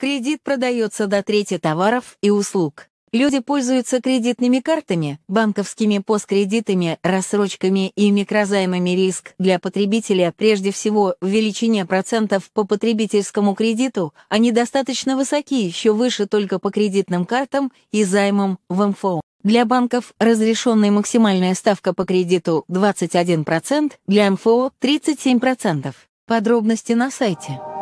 Кредит продается до трети товаров и услуг. Люди пользуются кредитными картами, банковскими посткредитами, рассрочками и микрозаймами риск для потребителя прежде всего в величине процентов по потребительскому кредиту, они достаточно высоки, еще выше только по кредитным картам и займам в МФО. Для банков разрешенная максимальная ставка по кредиту 21%, для МФО 37%. Подробности на сайте.